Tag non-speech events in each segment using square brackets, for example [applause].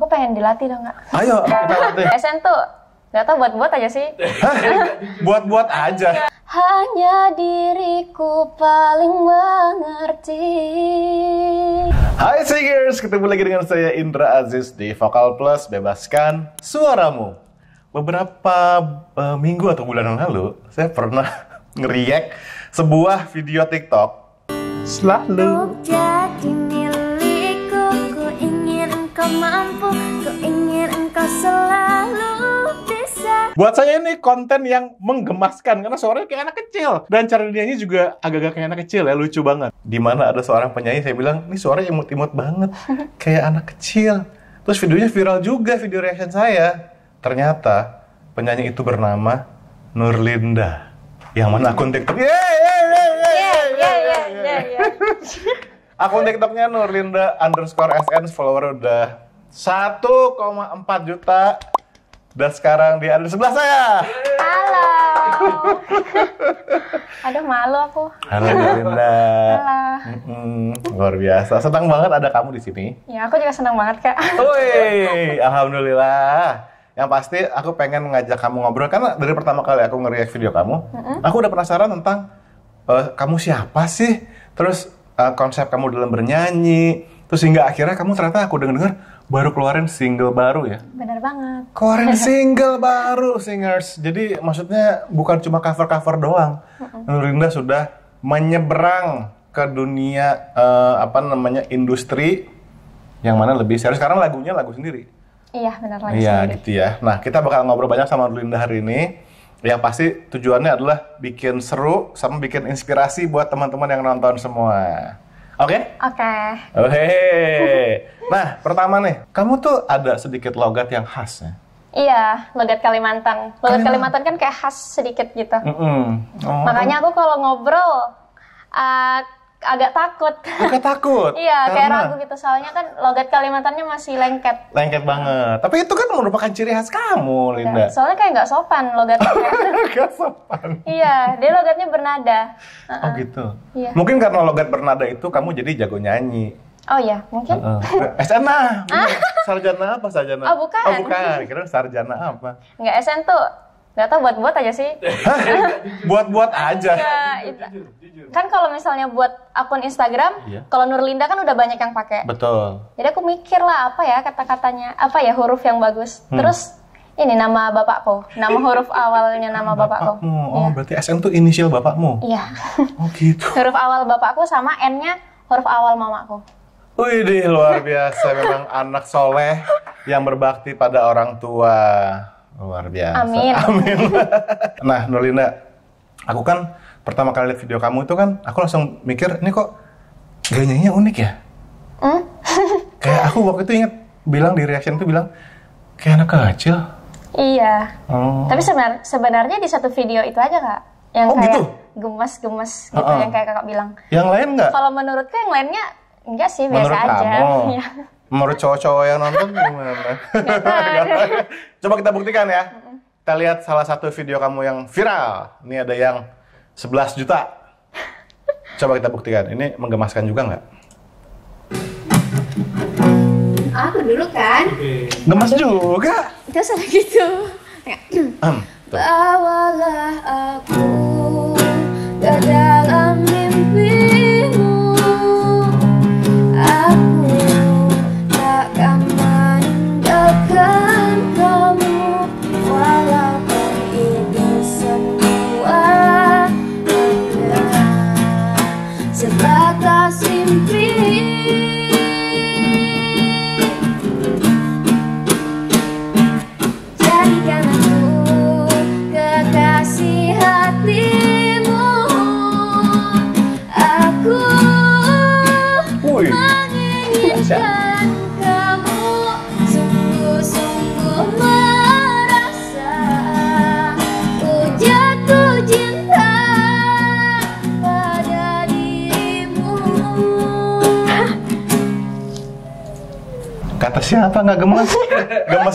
Aku pengen dilatih dong, Kak. Ayo, [laughs] kita latih. Eh, SN tuh Gak tau buat-buat aja sih. [laughs] buat-buat aja. Hanya diriku paling mengerti. Hai Singers, ketemu lagi dengan saya Indra Aziz di Vokal Plus Bebaskan Suaramu. Beberapa uh, minggu atau bulan yang lalu, saya pernah [laughs] ngeriak sebuah video TikTok. Selalu. Jadi mampu Ku ingin engkau selalu bisa Buat saya ini konten yang menggemaskan Karena suaranya kayak anak kecil Dan cara nyanyi juga agak-agak kayak anak kecil ya Lucu banget Dimana ada seorang penyanyi saya bilang Ini suaranya imut-imut banget Kayak anak kecil Terus videonya viral juga video reaction saya. Ternyata penyanyi itu bernama Nurlinda. Yang mana akun TikTok? yeah, yeah, yeah, yeah, yeah. Akun TikToknya Nurlinda underscore SN follower udah 1,4 juta dan sekarang dia ada di sebelah saya. Halo. [laughs] ada malu aku. Halo Linda. Halo. mm Luar biasa. Senang banget ada kamu di sini. Ya aku juga senang banget kak. Woi, alhamdulillah. Yang pasti aku pengen ngajak kamu ngobrol karena dari pertama kali aku nge video kamu, mm-hmm. aku udah penasaran tentang uh, kamu siapa sih. Terus uh, konsep kamu dalam bernyanyi terus sehingga akhirnya kamu ternyata aku dengar dengar baru keluarin single baru ya benar banget keluarin [laughs] single baru singers jadi maksudnya bukan cuma cover cover doang uh -uh. Rinda sudah menyeberang ke dunia uh, apa namanya industri yang mana lebih serius sekarang lagunya lagu sendiri Iya, benar lagi. Iya, gitu ya. Nah, kita bakal ngobrol banyak sama Linda hari ini yang pasti tujuannya adalah bikin seru sama bikin inspirasi buat teman-teman yang nonton semua. Oke? Okay? Oke. Okay. Oke. Nah, pertama nih, kamu tuh ada sedikit logat yang khas ya? Iya, logat Kalimantan. Logat Kalimantan, Kalimantan kan kayak khas sedikit gitu. Mm -hmm. oh. Makanya aku kalau ngobrol, uh, agak takut. Agak takut. [laughs] iya, karena... kayak ragu gitu. Soalnya kan logat Kalimantannya masih lengket. Lengket banget. Tapi itu kan merupakan ciri khas kamu, iya, Linda. Ya, Soalnya kayak nggak sopan logatnya. [laughs] Nggak sopan. iya, dia logatnya bernada. Uh -uh. Oh gitu. Iya. Mungkin karena logat bernada itu kamu jadi jago nyanyi. Oh iya, mungkin. Uh -uh. SMA. sarjana apa sarjana? Oh bukan. Oh bukan. Kira sarjana apa? Enggak, SN tuh Gak tau buat-buat aja sih. [laughs] buat-buat aja. Iya, iya. kan kalau misalnya buat akun Instagram, iya. kalau Nurlinda kan udah banyak yang pakai. Betul. Jadi aku mikir lah apa ya kata-katanya, apa ya huruf yang bagus. Hmm. Terus ini nama bapakku, nama huruf awalnya nama bapakku. bapakmu. Oh, ya. berarti SN tuh inisial bapakmu. Iya. Oh, gitu. [laughs] huruf awal bapakku sama N-nya huruf awal mamaku. Wih, luar biasa memang anak soleh yang berbakti pada orang tua. Luar biasa. Amin. Amin. [laughs] nah, Nurlinda, aku kan pertama kali lihat video kamu itu kan, aku langsung mikir, ini kok gaya unik ya? Hmm? [laughs] kayak aku waktu itu inget bilang di reaction itu bilang kayak anak kecil. Iya. Oh. Tapi sebenar, sebenarnya di satu video itu aja kak, yang oh, kayak gitu? gemes-gemes gitu, uh -uh. yang kayak kakak bilang. Yang lain nggak? Kalau menurutku yang lainnya enggak sih, biasa Menurut aja. Kamu. [laughs] Iya. Menurut cowok-cowok yang nonton gimana? Gak Coba kita buktikan ya. Kita lihat salah satu video kamu yang viral. Ini ada yang 11 juta. [laughs] Coba kita buktikan. Ini menggemaskan juga nggak? Aku dulu kan. Gemas juga. Gak salah gitu. Bawalah aku dadah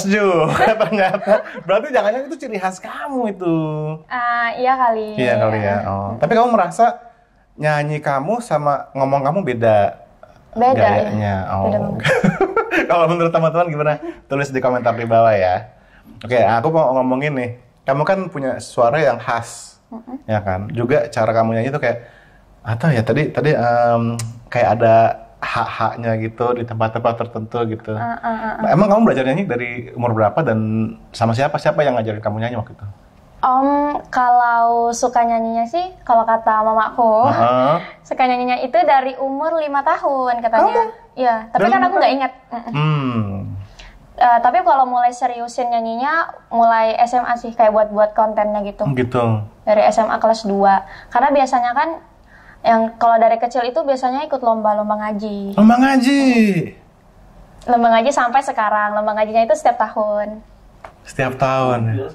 juga [laughs] Kenapa Berarti jangan-jangan itu ciri khas kamu itu. Uh, iya kali. Iya kali ya. Oh. Tapi kamu merasa nyanyi kamu sama ngomong kamu beda beda iya. gayanya. Ya. Oh. Beda [laughs] Kalau menurut teman-teman gimana? Tulis di komentar di bawah ya. Oke, okay, aku mau ngomongin nih. Kamu kan punya suara yang khas, mm -hmm. ya kan? Juga cara kamu nyanyi itu kayak atau ya tadi tadi um, kayak ada hak-haknya gitu di tempat-tempat tertentu gitu. Uh, uh, uh, uh. Emang kamu belajar nyanyi dari umur berapa dan sama siapa siapa yang ngajarin kamu nyanyi waktu itu? Om kalau suka nyanyinya sih kalau kata mamaku uh-huh. [laughs] suka nyanyinya itu dari umur lima tahun katanya. Ya, tapi dari kan aku nggak ingat. Hmm. Uh, tapi kalau mulai seriusin nyanyinya mulai SMA sih kayak buat-buat kontennya gitu. Gitu. Dari SMA kelas 2. Karena biasanya kan yang kalau dari kecil itu biasanya ikut lomba-lomba ngaji. Lomba ngaji. Lomba ngaji sampai sekarang. Lomba ngajinya itu setiap tahun. Setiap tahun. Ya.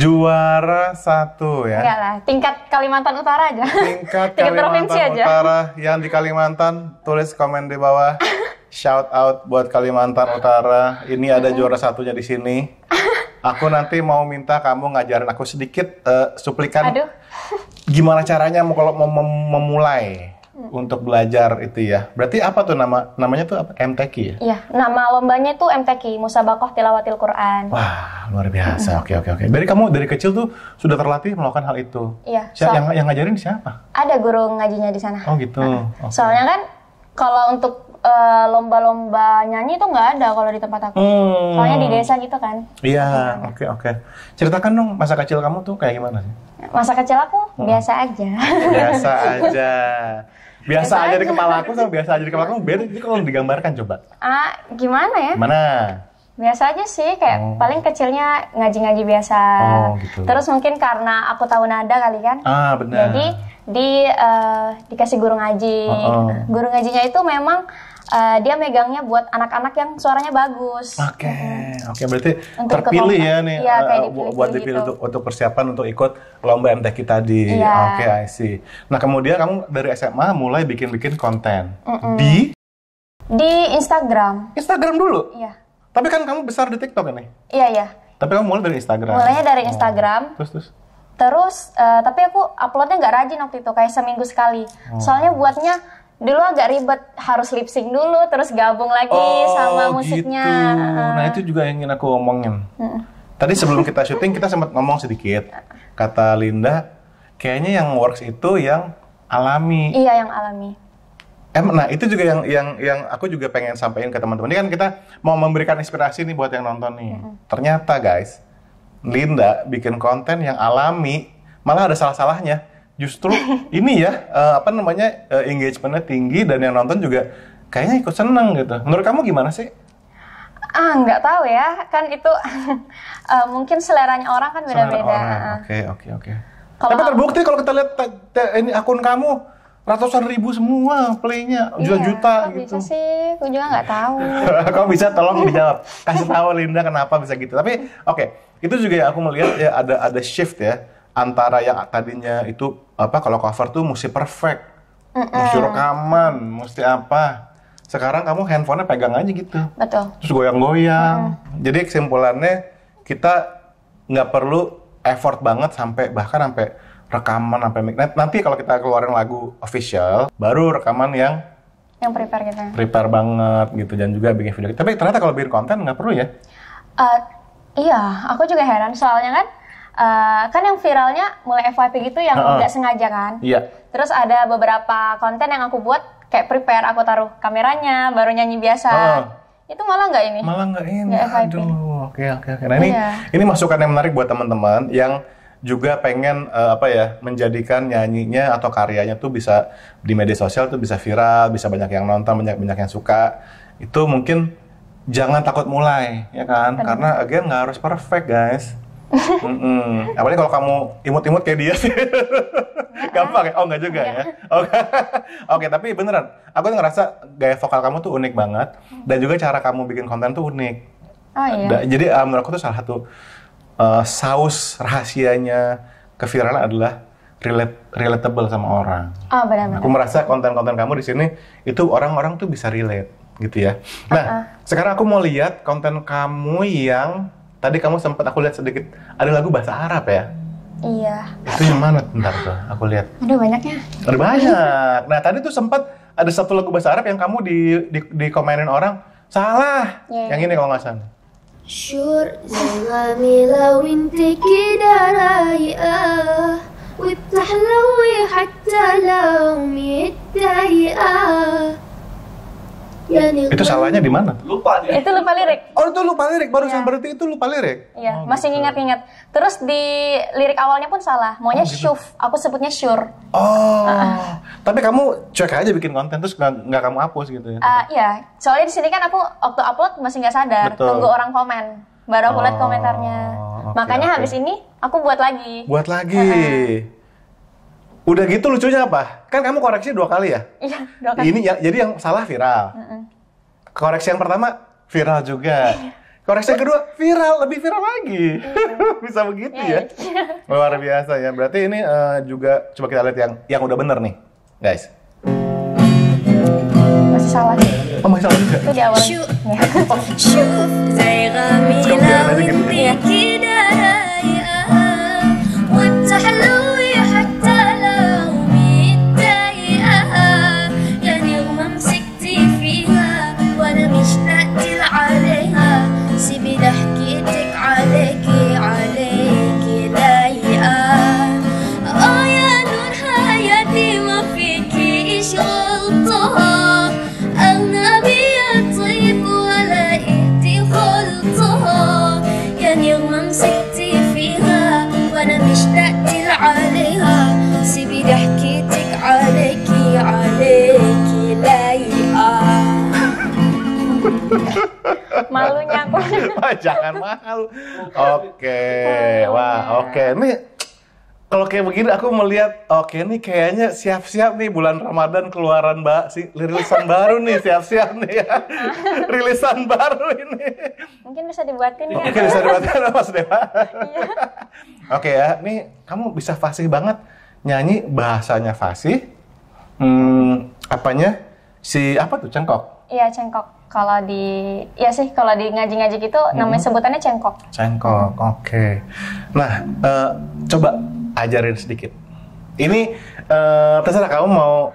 Juara satu ya. Enggak lah, tingkat Kalimantan Utara aja. Tingkat, [laughs] tingkat Kalimantan aja. Utara yang di Kalimantan tulis komen di bawah. [laughs] Shout out buat Kalimantan Utara. Ini ada juara satunya di sini. [laughs] Aku nanti mau minta kamu ngajarin aku sedikit uh, suplikan. Aduh. [laughs] Gimana caranya mau kalau mau mem memulai hmm. untuk belajar itu ya? Berarti apa tuh nama namanya tuh apa? MTQ ya? Iya, nama lombanya itu MTQ, Musabakoh Tilawatil Quran. Wah, luar biasa. Hmm. Oke, oke, oke. Berarti kamu dari kecil tuh sudah terlatih melakukan hal itu. Iya. Siapa so, yang yang ngajarin siapa? Ada guru ngajinya di sana. Oh, gitu. Nah, [laughs] okay. Soalnya kan kalau untuk lomba eh, lomba-lomba nyanyi itu nggak ada kalau di tempat aku. Hmm. Soalnya di desa gitu kan. Iya, iya. oke oke. Okay. Ceritakan dong masa kecil kamu tuh kayak gimana sih? Masa kecil aku hmm. biasa aja. Biasa aja. [laughs] Biasa, biasa aja, aja di kepala aku sama biasa aja di kepala kamu beda. Jadi kalau digambarkan coba. Ah, gimana ya? Mana? Biasa aja sih, kayak oh. paling kecilnya ngaji-ngaji biasa. Oh, gitu. Terus mungkin karena aku tahu nada kali kan. Ah, benar. Jadi di uh, dikasih guru ngaji. Oh, oh. Guru ngajinya itu memang uh, dia megangnya buat anak-anak yang suaranya bagus. Oke, okay. hmm. oke okay, berarti untuk terpilih ya nih ya, uh, dipilih, buat dipilih gitu. untuk, untuk persiapan untuk ikut lomba MTK tadi. Yeah. Oke, okay, I see. Nah kemudian kamu dari SMA mulai bikin-bikin konten mm -mm. di di Instagram. Instagram dulu. Iya. Tapi kan kamu besar di TikTok ini. Iya yeah, iya. Tapi kamu mulai dari Instagram. Mulainya dari oh, Instagram. Oh. Terus terus. Terus, uh, tapi aku uploadnya nggak rajin waktu itu, kayak seminggu sekali. Oh. Soalnya buatnya dulu agak ribet harus lip sync dulu terus gabung lagi oh, sama musiknya. Gitu. Nah itu juga yang ingin aku omongin. Hmm. Tadi sebelum kita syuting kita sempat ngomong sedikit kata Linda kayaknya yang works itu yang alami. Iya yang alami. Em, nah itu juga yang yang yang aku juga pengen sampaikan ke teman-teman. Ini kan kita mau memberikan inspirasi nih buat yang nonton nih. Ternyata guys, Linda bikin konten yang alami, malah ada salah-salahnya justru ini ya uh, apa namanya uh, engagementnya tinggi dan yang nonton juga kayaknya ikut seneng gitu. Menurut kamu gimana sih? Ah nggak tahu ya kan itu uh, [laughs] mungkin seleranya orang kan beda-beda. Ah, ah. Oke oke oke. Tapi terbukti kalau kita lihat ini akun kamu ratusan ribu semua playnya juta-juta iya, gitu. Bisa sih, aku juga nggak tahu. Kau [laughs] bisa tolong dijawab, kasih tahu Linda kenapa bisa gitu. Tapi oke, okay, itu juga yang aku melihat ya ada ada shift ya antara yang tadinya itu apa kalau cover tuh mesti perfect, mm -mm. mesti rekaman, mesti apa. Sekarang kamu handphonenya pegang aja gitu. Betul. Terus goyang-goyang. Mm. Jadi kesimpulannya kita nggak perlu effort banget sampai bahkan sampai rekaman sampai mic. Nanti kalau kita keluarin lagu official, baru rekaman yang yang prepare gitu. Ya. Prepare banget gitu dan juga bikin video. Tapi ternyata kalau bikin konten nggak perlu ya? Uh, iya, aku juga heran soalnya kan uh, kan yang viralnya mulai FYP gitu yang nggak uh -uh. sengaja kan. Iya. Terus ada beberapa konten yang aku buat kayak prepare aku taruh kameranya baru nyanyi biasa. Uh. Itu malah nggak ini. Malah nggak ini. Gak FYP. Aduh, oke oke oke. Nah ini iya. ini masukan yang menarik buat teman-teman yang juga pengen uh, apa ya menjadikan nyanyinya atau karyanya tuh bisa di media sosial tuh bisa viral, bisa banyak yang nonton, banyak banyak yang suka. Itu mungkin jangan takut mulai ya kan Benar. karena again nggak harus perfect guys [laughs] Mm-mm. Apalagi kalau kamu imut-imut kayak dia sih. [laughs] Gampang ya? Oh nggak juga ya? Oh. [laughs] Oke, okay. tapi beneran. Aku tuh ngerasa gaya vokal kamu tuh unik banget. Dan juga cara kamu bikin konten tuh unik. Oh iya? jadi um, menurut aku tuh salah satu uh, saus rahasianya keviralan adalah relate, relatable sama orang. Oh benar-benar. Aku merasa konten-konten kamu di sini itu orang-orang tuh bisa relate gitu ya. Nah, uh-uh. sekarang aku mau lihat konten kamu yang Tadi kamu sempat aku lihat sedikit ada lagu bahasa Arab ya? Iya. Itu yang mana? Bentar tuh, aku lihat. Ada banyaknya. Ada banyak. Nah tadi tuh sempat ada satu lagu bahasa Arab yang kamu di di, di komenin orang salah. Yeah. Yang ini kalau nggak salah. Syur zalami lawin انت كده رايقة hatta حتى لو Ya, itu salahnya di mana? Lupa dia. Itu lupa lirik. Oh, itu lupa lirik. baru ya. berarti itu lupa lirik. Iya, oh, masih gitu. ingat-ingat Terus di lirik awalnya pun salah. Maunya oh, gitu. Aku sebutnya syur. Oh. Uh-uh. Tapi kamu cuek aja bikin konten terus nggak kamu hapus gitu ya. Uh, iya. Soalnya di sini kan aku waktu upload masih nggak sadar, Betul. tunggu orang komen. Baru aku oh, lihat komentarnya. Okay, Makanya okay. habis ini aku buat lagi. Buat lagi. Ah, Udah gitu lucunya apa? Kan kamu koreksi dua kali ya? Iya, dua kali. Ini ya, jadi yang salah viral. Uh-uh koreksi yang pertama viral juga iya. koreksi yang kedua viral lebih viral lagi iya. [laughs] bisa begitu iya. ya luar biasa ya berarti ini uh, juga coba kita lihat yang yang udah bener nih guys masih salah oh masih salah juga itu di awal Let's go, malunya aku. [laughs] Wah, jangan malu. Oke, wah oke. Okay. Ini kalau kayak begini aku melihat oke nih kayaknya siap-siap nih bulan Ramadan keluaran Mbak si, rilisan baru nih siap-siap nih ya. [laughs] rilisan baru ini. Mungkin bisa dibuatin ya. Mungkin bisa dibuatin [laughs] Mas Dewa. Iya. oke ya, nih kamu bisa fasih banget nyanyi bahasanya fasih. Hmm, apanya? Si apa tuh cengkok? Iya, cengkok kalau di ya sih kalau di ngaji-ngaji gitu hmm. namanya sebutannya cengkok. Cengkok, oke. Okay. Nah, uh, coba ajarin sedikit. Ini uh, terserah kamu mau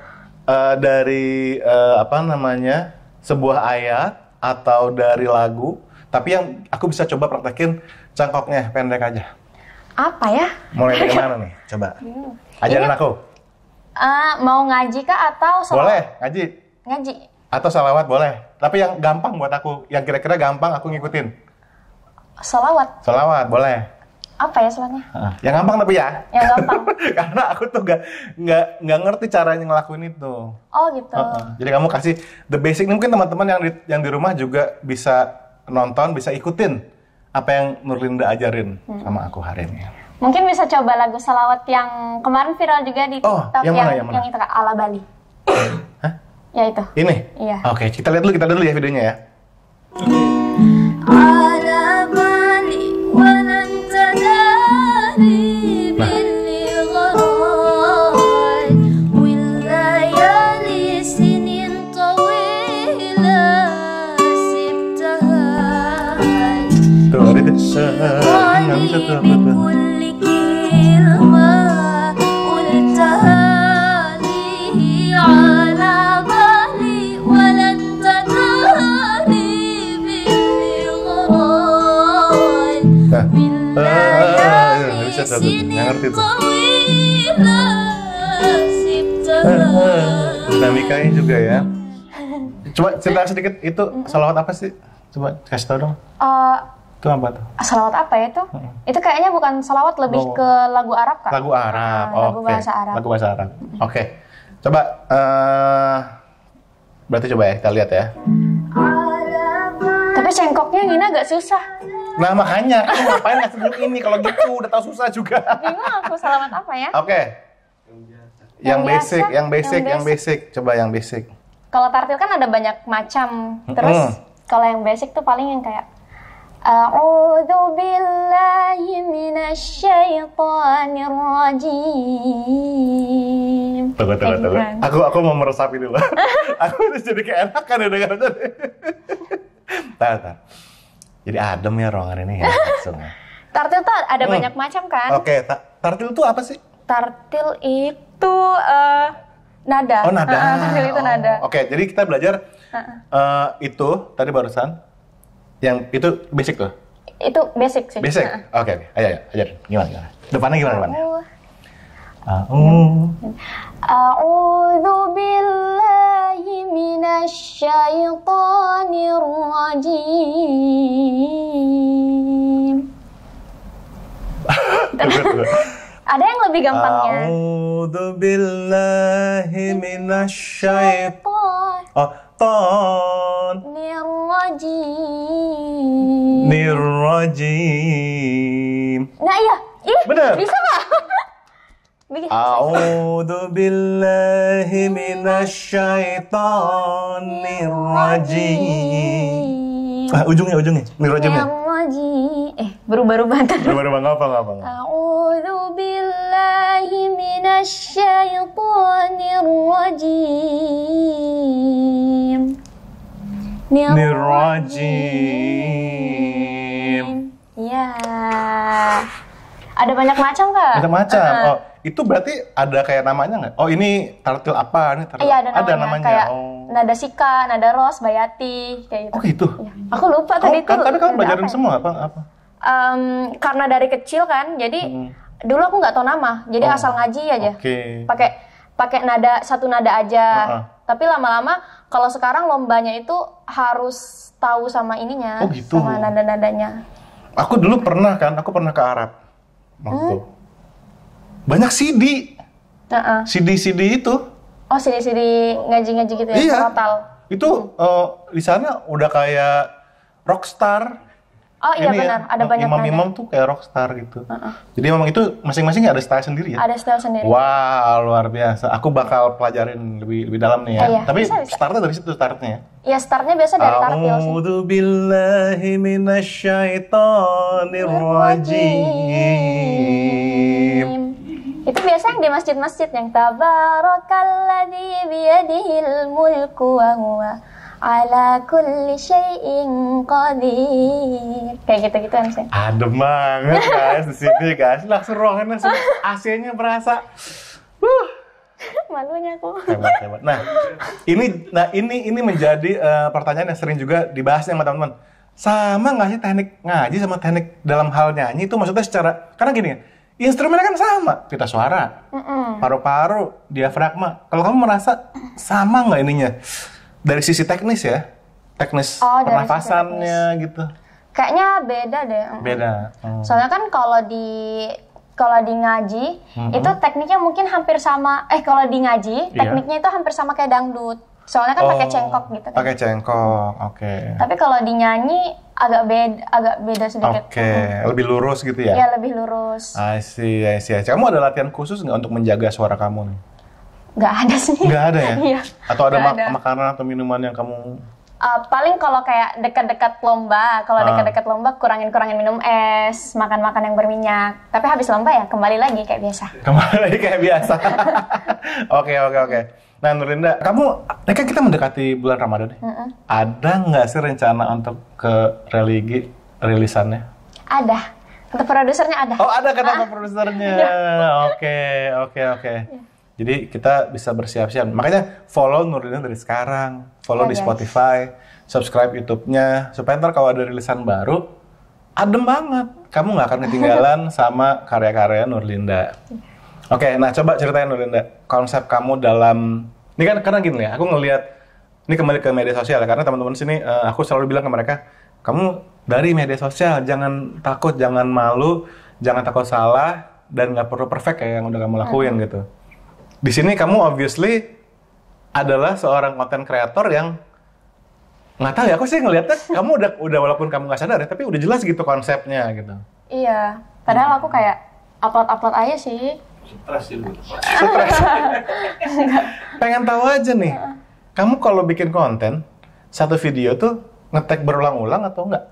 uh, dari uh, apa namanya sebuah ayat atau dari lagu, tapi yang aku bisa coba praktekin cengkoknya pendek aja. Apa ya? Mulai dari [laughs] mana nih? Coba. Hmm. Ajarin Ini, aku. Uh, mau ngaji kah atau salawat? Boleh, ngaji. Ngaji. Atau salawat boleh. Tapi yang gampang buat aku, yang kira-kira gampang aku ngikutin. Salawat. Salawat, boleh apa ya selanjutnya? Ah, yang gampang tapi ya. Yang gampang. [laughs] Karena aku tuh gak nggak nggak ngerti caranya ngelakuin itu. Oh gitu. Uh -uh. Jadi kamu kasih the basic. Ini mungkin teman-teman yang di yang di rumah juga bisa nonton, bisa ikutin apa yang Nurlinda ajarin hmm. sama aku hari ini. Mungkin bisa coba lagu salawat yang kemarin viral juga di oh, TikTok oh, yang, yang, mana, yang, yang yang itu Ala Bali. [coughs] Ya itu. Ini? Iya. Oke, okay, kita lihat dulu, kita lihat dulu ya videonya ya. Nah. Tuh, yang di ya, dinamikanya juga ya [laughs] coba cerita sedikit itu salawat apa sih coba kasih tau dong uh, itu apa tuh salawat apa ya itu hmm. itu kayaknya bukan salawat lebih oh. ke lagu Arab kak lagu Arab uh, oh, lagu okay. bahasa Arab lagu bahasa Arab oke okay. coba uh, berarti coba ya kita lihat ya tapi cengkoknya Nina agak susah Nah makanya, kamu ngapain ngasih sebelum ini kalau gitu udah tahu susah juga. Bingung aku selamat apa ya? Oke. Okay. Yang, yang basic, yang basic, yang basic, coba yang basic. Kalau tartil kan ada banyak macam. Terus mm. kalau yang basic tuh paling yang kayak A'udzu billahi minasyaitonir rajim. Tunggu, tunggu, tunggu. Aku aku mau meresapi dulu. [laughs] aku udah jadi keenakan ya dengar tadi. Tahan, tahan. Jadi adem ya ruangan ini ya [laughs] langsung. tartil tuh ada hmm. banyak macam kan? Oke, okay, ta tartil tuh apa sih? Tartil itu uh, nada. Oh nada. Uh, tartil itu oh. nada. Oke, okay, jadi kita belajar uh -uh. Uh, itu tadi barusan yang itu basic tuh. Itu basic sih. Basic. Oke, uh Oke, okay, ayo ayo ajarin. Gimana gimana? Depannya gimana depannya? Oh. أعوذ بالله من الشيطان الرجيم [laughs] Ada yang lebih gampangnya. A'udzu billahi Oh, ton. Nirrajim. Nirrajim. Nah, iya. Ih, Bener. bisa, Pak? أعوذ billahi من الشيطان الرجيم Ah, ujungnya, ujungnya. Ya? Niru aja, Eh, berubah-ubah ntar. Berubah-ubah, nggak apa, nggak apa. A'udhu billahi minasyaitonir rajim. rajim. Ya. Ada banyak macam, Kak? Banyak macam. Uh ah. -huh. oh itu berarti ada kayak namanya nggak? Oh ini tartil apa? Ini tartil iya, ada, ada namanya. Kayak oh. nada Sika, nada Ros, Bayati, kayak gitu. Oh gitu. Ya. Aku lupa tadi oh, kan, itu. Tapi kamu belajarin apa ya? semua apa? apa? Um, karena dari kecil kan, jadi hmm. dulu aku nggak tau nama, jadi oh. asal ngaji aja. Oke. Okay. Pakai pakai nada satu nada aja. Uh -huh. Tapi lama-lama kalau sekarang lombanya itu harus tahu sama ininya, oh, gitu. sama nada-nadanya. Aku dulu pernah kan, aku pernah ke Arab waktu. Hmm? banyak CD. Uh-uh. CD-CD itu. Oh, CD-CD ngaji-ngaji gitu ya, iya. total. Itu hmm. uh, di sana udah kayak rockstar. Oh iya ya, benar, ya, ada banyak imam-imam tuh kayak rockstar gitu. Uh-uh. Jadi memang itu masing-masing ada style sendiri ya. Ada style sendiri. Wah, wow, luar biasa. Aku bakal pelajarin lebih lebih dalam nih ya. Eh, iya. Tapi startnya dari situ startnya. Ya iya, startnya biasa dari tartil ya, sih. A'udzu billahi minasyaitonir rajim. Itu biasanya yang di masjid-masjid yang tabarakalladzi biyadihil mulku wa huwa ala kulli syai'in qadir. Kayak gitu-gitu kan sih. Adem banget guys di sini guys. Langsung ruangannya langsung AC-nya berasa. Huh. [laughs] Malunya aku. Hebat, hebat. Nah, ini nah ini ini menjadi uh, pertanyaan yang sering juga dibahas sama teman-teman. Sama nggak sih teknik ngaji sama teknik dalam hal nyanyi itu maksudnya secara karena gini ya, Instrumennya kan sama pita suara paru-paru diafragma kalau kamu merasa sama nggak ininya dari sisi teknis ya teknis oh, pernafasannya teknis. gitu kayaknya beda deh beda hmm. soalnya kan kalau di kalau di ngaji mm -hmm. itu tekniknya mungkin hampir sama eh kalau di ngaji yeah. tekniknya itu hampir sama kayak dangdut Soalnya kan oh, pakai cengkok gitu kan. Pakai cengkok, oke. Okay. Tapi kalau dinyanyi agak beda agak beda sedikit. Oke, okay. hmm. lebih lurus gitu ya? Iya, lebih lurus. I see, I see, Kamu ada latihan khusus nggak untuk menjaga suara kamu nih? Nggak ada sih. Nggak ada ya? [laughs] Iya. Atau ada, ma ada makanan atau minuman yang kamu Uh, paling kalau kayak dekat-dekat lomba, kalau ah. dekat-dekat lomba kurangin-kurangin minum es, makan-makan yang berminyak. Tapi habis lomba ya kembali lagi kayak biasa. Kembali lagi kayak biasa. [laughs] [laughs] Oke oke oke. Nah Nurinda, kamu ini kan kita mendekati bulan Ramadan nih. Uh-uh. Ada nggak sih rencana untuk ke religi rilisannya? Ada. Untuk produsernya ada. Oh ada kata uh produsernya. [laughs] Ya. Oke oke oke. Ya. Jadi kita bisa bersiap-siap. Makanya follow Nurinda dari sekarang. Follow ya, di Spotify, subscribe YouTube-nya supaya ntar kalau ada rilisan baru adem banget. Kamu nggak akan ketinggalan [laughs] sama karya-karya Nurlinda. Ya. Oke, okay, nah coba ceritain dulu Nda, konsep kamu dalam ini kan karena gini ya, aku ngelihat ini kembali ke media sosial ya, karena teman-teman sini uh, aku selalu bilang ke mereka, kamu dari media sosial jangan takut, jangan malu, jangan takut salah dan nggak perlu perfect kayak yang udah kamu lakuin -huh. Hmm. gitu. Di sini kamu obviously adalah seorang konten kreator yang nggak tahu ya aku sih ngelihatnya [laughs] kamu udah udah walaupun kamu nggak sadar ya tapi udah jelas gitu konsepnya gitu iya padahal aku kayak upload upload aja sih stres sih stres [laughs] pengen tahu aja nih kamu kalau bikin konten satu video tuh ngetek berulang-ulang atau enggak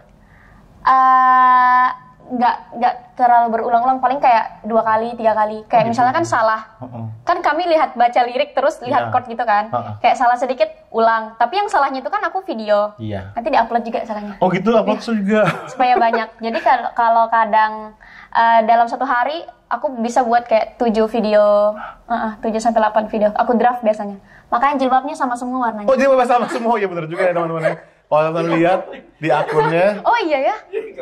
uh, eh, enggak nggak terlalu berulang-ulang paling kayak dua kali tiga kali kayak gitu. misalnya kan salah uh -uh. kan kami lihat baca lirik terus lihat yeah. chord gitu kan uh -uh. kayak salah sedikit ulang tapi yang salahnya itu kan aku video yeah. nanti diupload juga salahnya oh gitu upload ya. juga supaya banyak [laughs] jadi kalau kadang Eh, dalam satu hari aku bisa buat kayak tujuh video, tujuh sampai delapan video. Aku draft biasanya. Makanya jilbabnya sama semua warnanya. Oh, jilbabnya sama semua. ya benar juga ya teman-teman. Ya. Kalau teman lihat di akunnya. [laughs] Oh iya ya.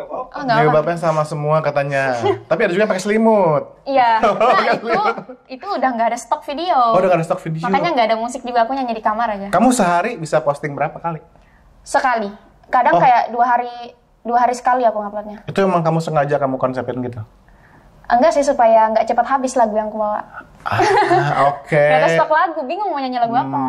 Oh, jilbabnya sama semua katanya. Tapi ada juga yang pakai selimut. Iya. [laughs] Nah, itu itu udah nggak ada stok video. Oh, udah nggak ada stok video. Makanya nggak ada musik juga aku nyanyi di kamar aja. Kamu sehari bisa posting berapa kali? Sekali. Kadang oh. kayak dua hari dua hari sekali aku nguploadnya. Itu emang kamu sengaja kamu konsepin gitu? Enggak sih supaya nggak cepat habis lagu yang aku bawa. Ah, Oke. Okay. [laughs] Gak stok lagu, bingung mau nyanyi lagu hmm. apa.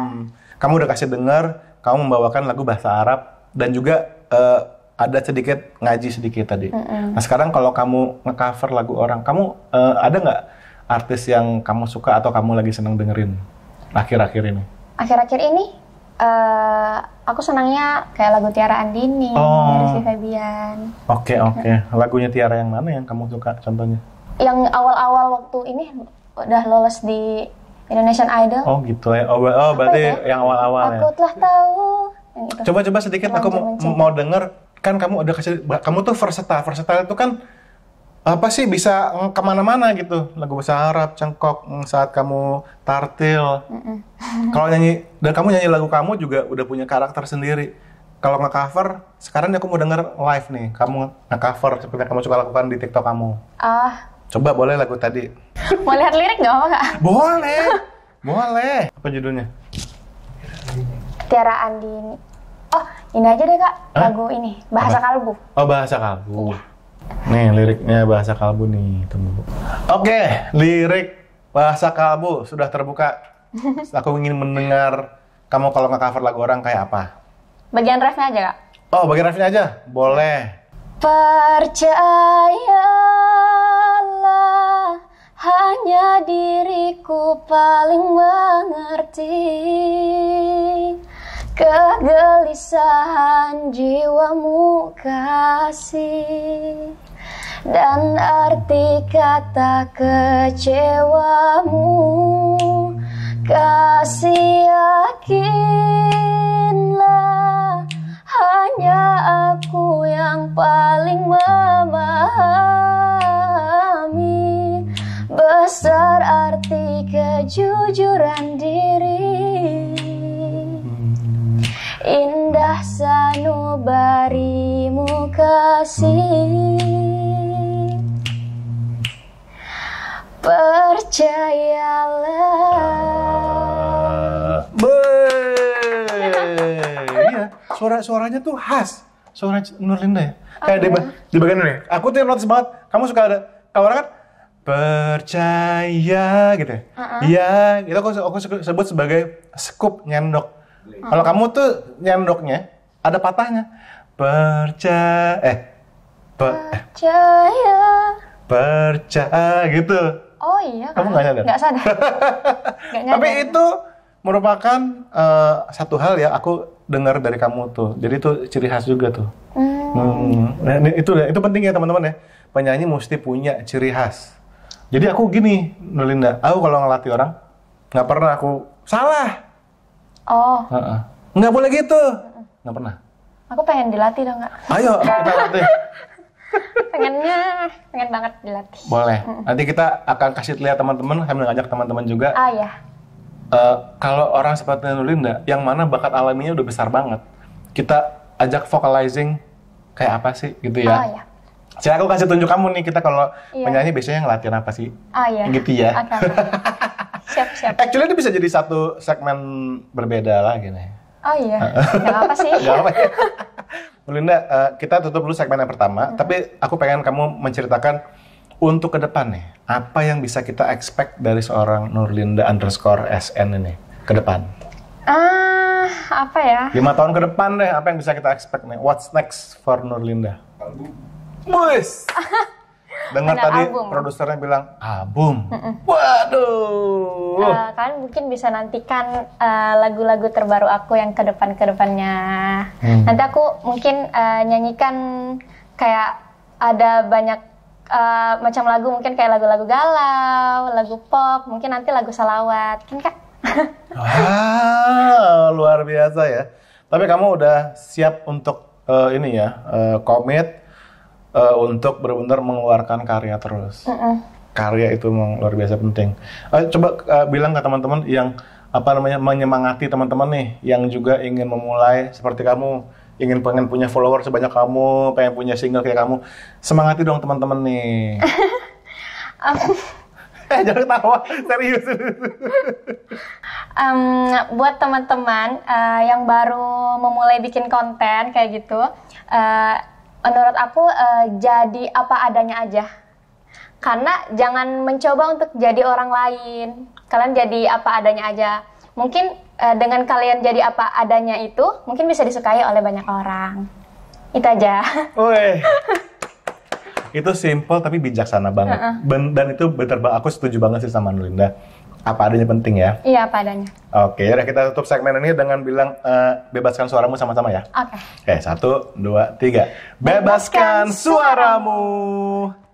Kamu udah kasih denger, kamu membawakan lagu bahasa Arab dan juga uh, ada sedikit ngaji sedikit tadi. Mm -mm. Nah sekarang kalau kamu ngecover lagu orang, kamu uh, ada nggak artis yang kamu suka atau kamu lagi seneng dengerin akhir-akhir ini? Akhir-akhir ini uh, aku senangnya kayak lagu Tiara Andini oh. dari si Febian. Oke okay, oke. Okay. Lagunya Tiara yang mana yang kamu suka contohnya? Yang awal-awal waktu ini udah lolos di Indonesian Idol. Oh gitu ya. Oh, oh berarti ya? yang awal-awal ya. Aku telah tahu. Coba-coba sedikit aku mau, mau denger kan kamu udah kasih kamu tuh versatile versatile itu kan apa sih bisa mm, kemana-mana gitu lagu bahasa Arab cengkok mm, saat kamu tartil [laughs] kalau nyanyi dan kamu nyanyi lagu kamu juga udah punya karakter sendiri kalau nge-cover sekarang aku mau denger live nih kamu nge-cover seperti yang kamu suka lakukan di TikTok kamu ah uh. coba boleh lagu tadi [laughs] mau lihat lirik nggak apa boleh boleh apa judulnya Tiara Andini oh ini aja deh kak lagu lagu ini bahasa apa? kalbu oh bahasa kalbu iya. Nih liriknya bahasa kalbu nih, tunggu. Oke, lirik bahasa kalbu sudah terbuka. [laughs] Aku ingin mendengar kamu kalau nggak cover lagu orang kayak apa? Bagian refnya aja kak. Oh, bagian refnya aja, boleh. Percayalah hanya diriku paling mengerti kegelisahan jiwamu kasih dan arti kata kecewamu kasih yakinlah hanya aku yang paling memahami besar arti kejujuran diri Indah sanubarimu kasih Percayalah Iya, suara-suaranya tuh khas Suara Nur Linda ya Kayak eh, di, di bagian ini Aku tuh yang notice banget Kamu suka ada Kalau orang kan percaya gitu ya. Uh -uh. itu aku, aku sebut sebagai scoop nyendok. Kalau hmm. kamu tuh nyendoknya ada patahnya. Percaya eh, eh percaya percaya gitu. Oh iya. Kamu nggak kan? sadar? Nggak sadar. [laughs] Tapi itu merupakan uh, satu hal ya aku dengar dari kamu tuh. Jadi itu ciri khas juga tuh. Hmm. hmm. Nah, itu ya, itu penting ya teman-teman ya. Penyanyi mesti punya ciri khas. Jadi aku gini, Nolinda, aku kalau ngelatih orang nggak pernah aku salah Oh. Uh Nggak boleh gitu. Nggak pernah. Aku pengen dilatih dong, Kak. Ayo, [laughs] kita latih. Pengennya, pengen banget dilatih. Boleh. Nanti kita akan kasih lihat teman-teman, saya ngajak teman-teman juga. Oh, iya. Uh, kalau orang seperti Nulinda, yang mana bakat alaminya udah besar banget. Kita ajak vocalizing kayak apa sih gitu ya. Oh, iya. Saya aku kasih tunjuk kamu nih kita kalau iya. penyanyi biasanya ngelatih apa sih? Oh, iya. Gitu ya. Okay. [laughs] siap siap actually ini bisa jadi satu segmen berbeda lah, gini. oh iya nggak apa sih [laughs] nggak apa ya uh, kita tutup dulu segmen yang pertama hmm. tapi aku pengen kamu menceritakan untuk ke depan nih apa yang bisa kita expect dari seorang Nurlinda underscore SN ini ke depan ah uh, apa ya lima tahun ke depan deh apa yang bisa kita expect nih what's next for Nurlinda Mus. [laughs] Dengar tadi produsernya bilang album. Mm -mm. Waduh. Uh, kalian mungkin bisa nantikan eh, lagu-lagu terbaru aku yang ke depan ke depannya. Hmm. Nanti aku mungkin uh, nyanyikan kayak ada banyak uh, macam lagu mungkin kayak lagu-lagu galau, lagu pop, mungkin nanti lagu salawat, kan kak? wow, [laughs] ah, luar biasa ya. Tapi kamu udah siap untuk uh, ini ya, uh, komit uh, untuk benar-benar mengeluarkan karya terus. Mm -mm. Karya itu memang luar biasa penting. Uh, coba uh, bilang ke teman-teman yang apa namanya menyemangati teman-teman nih yang juga ingin memulai seperti kamu ingin pengen punya follower sebanyak kamu pengen punya single kayak kamu semangati dong teman-teman nih [laughs] [laughs] eh jangan ketawa serius um, buat teman-teman uh, yang baru memulai bikin konten kayak gitu uh, menurut aku uh, jadi apa adanya aja karena jangan mencoba untuk jadi orang lain kalian jadi apa adanya aja mungkin uh, dengan kalian jadi apa adanya itu mungkin bisa disukai oleh banyak orang itu aja [laughs] itu simple tapi bijaksana banget uh -uh. dan itu bener, banget. aku setuju banget sih sama Nulinda apa adanya penting ya. Iya, apa adanya. Oke, ya kita tutup segmen ini dengan bilang uh, bebaskan suaramu sama-sama ya. Oke. Okay. Oke, satu, dua, tiga. Bebaskan, bebaskan suaramu. suaramu.